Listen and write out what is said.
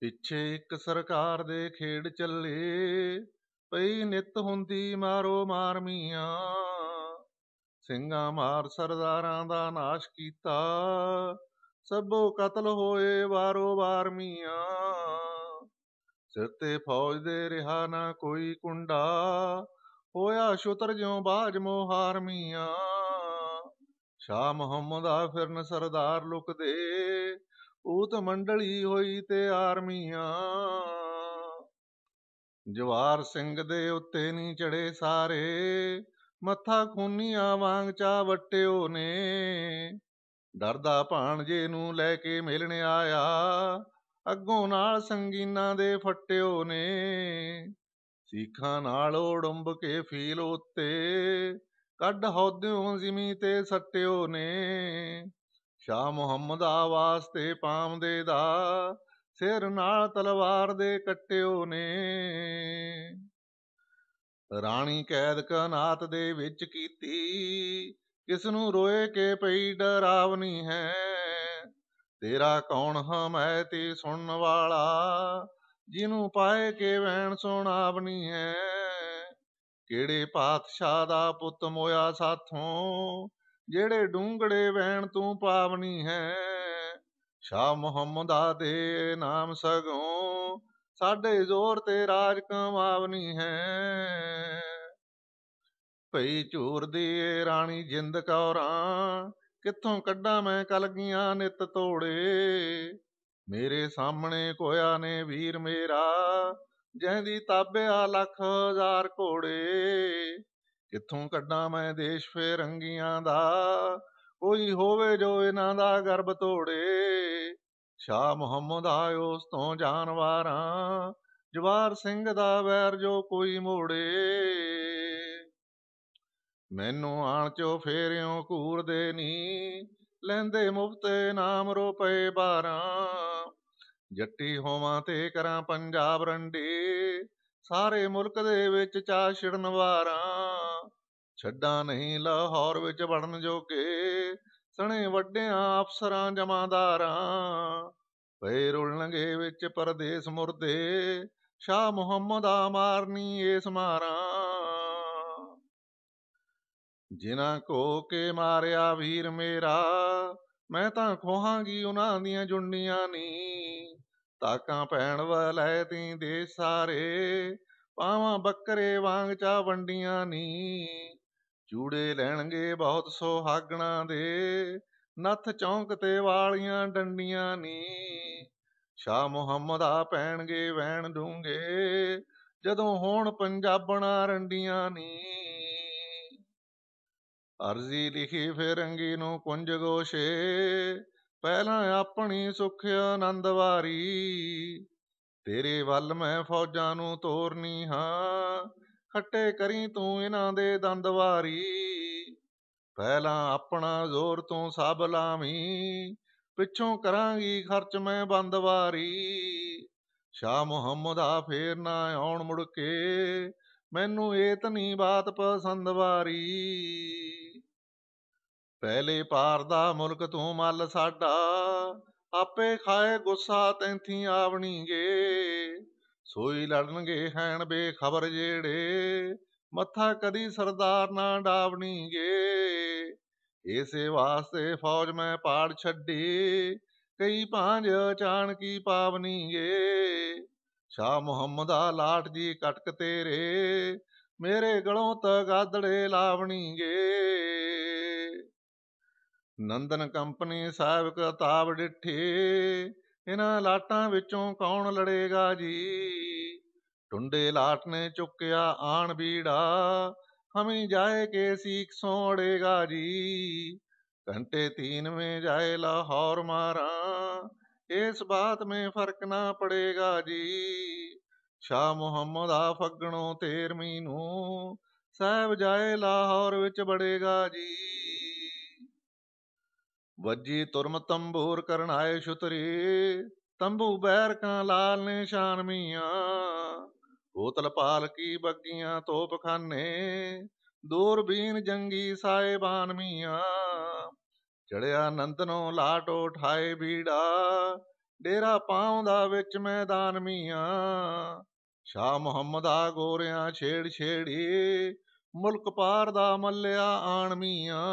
ਪਿੱਛੇ ਇੱਕ ਸਰਕਾਰ ਦੇ ਖੇਡ ਚੱਲੇ ਪਈ ਨਿਤ ਹੁੰਦੀ ਮਾਰੋ ਮਾਰ ਮੀਆਂ ਸਿੰਘਾਂ ਮਾਰ ਸਰਦਾਰਾਂ ਦਾ ਨਾਸ਼ ਕੀਤਾ ਸਭੋ ਕਤਲ ਹੋਏ ਵਾਰੋ ਵਾਰ ਮੀਆਂ ਸਿਰ ਤੇ ਫੌਜ ਦੇ ਰਿਹਾ ਨਾ ਕੋਈ ਕੁੰਡਾ ਹੋਇਆ ਸ਼ੁਤਰ ਜਿਉ ਬਾਜ ਮੋਹਾਰ ਮੀਆਂ ਸ਼ਾਹ ਮੁਹੰਮਦ ਆ ਫਿਰਨ ਸਰਦਾਰ ਲੁਕਦੇ ਤਾਂ ਮੰਡਲੀ ਹੋਈ ਤੇ ਆਰਮੀਆਂ ਜਵਾਰ ਸਿੰਘ ਦੇ ਉੱਤੇ ਨਹੀਂ ਚੜੇ ਸਾਰੇ ਮੱਥਾ ਖੂਨੀਆਂ ਵਾਂਗ ਚਾ ਵਟਿਓ ਨੇ ਡਰਦਾ ਭਾਣਜੇ ਨੂੰ ਲੈ ਕੇ ਮਿਲਣ ਆਇਆ ਅੱਗੋਂ ਨਾਲ ਸੰਗੀਨਾਂ ਦੇ ਫਟਿਓ ਨੇ ਸੀਖਾਂ ਨਾਲ ਓੜੰਬ ਕੇ ਫੀਲ ਉੱਤੇ ਕੱਢ ਹੌਦਿਓ ਜ਼ਮੀਂ ਤੇ ਸੱਟਿਓ ਨੇ ਸ਼ਾਹ ਮੁਹੰਮਦ ਆ ਵਾਸਤੇ ਦੇ ਦਾ ਸਿਰ ਨਾਲ ਤਲਵਾਰ ਦੇ ਕੱਟਿਓ ਨੇ ਰਾਣੀ ਕੈਦ ਕਨਾਤ ਦੇ ਵਿੱਚ ਕੀਤੀ ਕਿਸ ਨੂੰ ਰੋਏ ਕੇ ਪਈ ਡਰਾਵਨੀ ਹੈ ਤੇਰਾ ਕੌਣ ਹਮੈ ਤੇ ਸੁਣਨ ਵਾਲਾ ਜਿਹਨੂੰ ਪਾਏ ਕੇ ਵੈਣ ਸੁਣਾਵਨੀ ਹੈ ਕਿਹੜੇ ਪਾਤਸ਼ਾਹ ਦਾ ਪੁੱਤ ਮੋਇਆ ਸਾਥੋਂ ਜਿਹੜੇ ਡੂੰਗੜੇ ਵਹਿਣ ਤੂੰ ਪਾਵਨੀ ਹੈ ਸ਼ਾ ਮੁਹੰਮਦਾ ਦੇ ਨਾਮ ਸਗੋਂ ਸਾਡੇ ਜ਼ੋਰ ਤੇ ਰਾਜ ਕਮਾਵਨੀ ਹੈ ਭਈ ਝੂਰ ਦੀ ਰਾਣੀ ਜਿੰਦ ਕੌਰਾਂ ਕਿੱਥੋਂ ਕੱਢਾਂ ਮੈਂ ਕਲਗੀਆਂ ਨਿਤ ਤੋੜੇ ਮੇਰੇ ਸਾਹਮਣੇ ਕੋਇਆ ਨੇ ਵੀਰ ਮੇਰਾ ਜਹਿੰਦੀ ਤਾਬਿਆ ਲੱਖ ਹਜ਼ਾਰ ਘੋੜੇ ਕਿੱਥੋਂ ਕੱਢਾਂ ਮੈਂ ਦੇਸ਼ ਫੇਰੰਗੀਆਂ ਦਾ ਕੋਈ ਹੋਵੇ ਜੋ ਇਹਨਾਂ ਦਾ ਗਰਬ ਤੋੜੇ ਸ਼ਾ ਮੁਹੰਮਦ ਆਇਓ ਉਸ ਤੋਂ ਜਾਨਵਾਰਾਂ ਜਵਾਰ ਸਿੰਘ ਦਾ ਵੈਰ ਜੋ ਕੋਈ ਮੋੜੇ ਮੈਨੂੰ ਆਣ ਚੋ ਫੇਰਿਓ ਕੂਰ ਦੇ ਨੀ ਲੈਂਦੇ ਮੁਫਤੇ ਨਾਮ ਰੁਪਏ 12 ਜੱਟੀ ਹੋਵਾਂ ਤੇ ਕਰਾਂ ਪੰਜਾਬ ਰੰਡੀ ਸਾਰੇ ਮੁਲਕ ਦੇ ਵਿੱਚ ਚਾ ਵਾਰਾਂ ਛੱਡਾਂ ਨਹੀਂ ਲਾਹੌਰ ਵਿੱਚ ਵੜਨ ਜੋਗੇ ਸਣੇ ਵੱਡਿਆਂ ਅਫਸਰਾਂ ਜਮਾਦਾਰਾਂ ਪਏ ਰੁਲਣਗੇ ਵਿੱਚ ਪਰਦੇਸ ਮੁਰਦੇ ਸ਼ਾ ਮੁਹੰਮਦ ਆ ਮਾਰਨੀ ਏਸ ਮਾਰਾਂ ਜਿਨ੍ਹਾਂ ਕੋ ਕੇ ਮਾਰਿਆ ਵੀਰ ਮੇਰਾ ਮੈਂ ਤਾਂ ਖੋਹਾਂਗੀ ਉਹਨਾਂ ਦੀਆਂ ਜੁੰਡੀਆਂ ਨਹੀਂ ਤਾਕਾਂ ਪੈਣ ਵਾਲੇ ਤੀ ਦੇ ਸਾਰੇ ਪਾਵਾਂ ਬੱਕਰੇ ਵਾਂਗ ਚਾ ਵੰਡੀਆਂ ਨੀ ਜੂੜੇ ਲੈਣਗੇ ਬਹੁਤ ਸੁਹਾਗਣਾ ਦੇ ਨੱਥ ਚੌਂਕ ਤੇ ਵਾਲੀਆਂ ਡੰਡੀਆਂ ਨੀ ਸ਼ਾ ਮੁਹੰਮਦ ਆ ਪੈਣਗੇ ਵੈਣ ਡੂੰਗੇ ਜਦੋਂ ਹੋਣ ਪੰਜਾਬਣਾ ਰੰਡੀਆਂ ਨੀ ਅਰਜ਼ੀ ਲਿਖੀ ਫਿਰੰਗੀ ਨੂੰ ਕੁੰਜ ਗੋਸ਼ੇ ਪਹਿਲਾਂ ਆਪਣੀ ਸੁਖ ਆਨੰਦ ਵਾਰੀ ਤੇਰੇ ਵੱਲ ਮੈਂ ਫੌਜਾਂ ਨੂੰ ਤੋਰਨੀ ਹਾਂ ਖੱਟੇ ਕਰੀ ਤੂੰ ਇਹਨਾਂ ਦੇ ਦੰਦ ਵਾਰੀ ਪਹਿਲਾਂ ਆਪਣਾ ਜ਼ੋਰ ਤੂੰ ਸਭ ਲਾਵੀਂ ਪਿੱਛੋਂ ਕਰਾਂਗੀ ਖਰਚ ਮੈਂ ਬੰਦ ਵਾਰੀ ਸ਼ਾ ਮੁਹੰਮਦ ਆ ਫੇਰ ਨਾ ਆਉਣ ਮੁੜ ਕੇ ਮੈਨੂੰ ਇਹ ਤਨੀ ਬਾਤ ਪਸੰਦ ਵਾਰੀ ਪਹਿਲੇ ਪਾਰ ਦਾ ਮੁਲਕ ਤੂੰ ਮੱਲ ਸਾਡਾ ਆਪੇ ਖਾਏ ਗੁੱਸਾ ਤੈਂਥੀ ਆਵਣੀਗੇ ਸੋਈ ਲੜਨਗੇ ਹੈਣ ਬੇਖਬਰ ਜਿਹੜੇ ਮੱਥਾ ਕਦੀ ਸਰਦਾਰ ਨਾ ਡਾਵਣੀਗੇ ਇਸੇ ਵਾਸਤੇ ਫੌਜ ਮੈਂ ਪਾੜ ਛੱਡੀ ਕਈ ਪਾਂਜ ਚਾਣ ਕੀ ਪਾਵਨੀਏ ਸ਼ਾ ਮੁਹੰਮਦ ਆ ਲਾਟ ਜੀ ਕਟਕ ਤੇਰੇ ਮੇਰੇ ਗਲੋਂ ਤਗਾਦੜੇ ਲਾਵਣੀਗੇ ਨੰਦਨ ਕੰਪਨੀ ਸਾਹਿਬ ਤਾਬ ਡਿਠੇ ਇਹਨਾਂ ਲਾਟਾਂ ਵਿੱਚੋਂ ਕੌਣ ਲੜੇਗਾ ਜੀ ਟੁੰਡੇ ਲਾਟ ਨੇ ਚੁੱਕਿਆ ਆਣ ਬੀੜਾ ਹਮੇ ਜਾਏ ਕੇ ਸੀਖ ਸੋੜੇਗਾ ਜੀ ਘੰਟੇ ਤੀਨ ਮੇ ਜਾਏ ਲਾਹੌਰ ਮਾਰਾ ਇਸ ਬਾਤ ਮੇ ਫਰਕ ਨਾ ਪੜੇਗਾ ਜੀ ਸ਼ਾ ਮੁਹੰਮਦ ਆ ਫਗਣੋ 13ਵੀਂ ਨੂੰ ਸਾਹਿਬ ਜਾਏ ਲਾਹੌਰ ਵਿੱਚ ਬੜੇਗਾ ਜੀ ਵੱਜੀ ਤੁਰਮ ਤੰਬੂਰ ਕਰਨਾਏ ਛੁਤਰੀ ਤੰਬੂ ਬੈਰ ਕਾਂ ਲਾਲ ਨਿਸ਼ਾਨ ਮੀਆਂ ਕੋਤਲ ਪਾਲ ਕੀ ਬੱਗੀਆਂ ਤੋਪਖਾਨੇ ਦੂਰਬੀਨ ਜੰਗੀ ਸਾਇਬਾਨ ਮੀਆਂ ਚੜਿਆ ਨੰਦਨੋਂ ਲਾਟ ਠਾਏ ਬੀੜਾ ਡੇਰਾ ਪਾਉਂਦਾ ਵਿੱਚ ਮੈਦਾਨ ਮੀਆਂ ਸ਼ਾ ਮੁਹੰਮਦ ਆ ਗੋਰਿਆਂ ਛੇੜ ਛੇੜੀ ਮੁਲਕ ਪਾਰ ਦਾ ਮੱਲਿਆ ਆਣ ਮੀਆਂ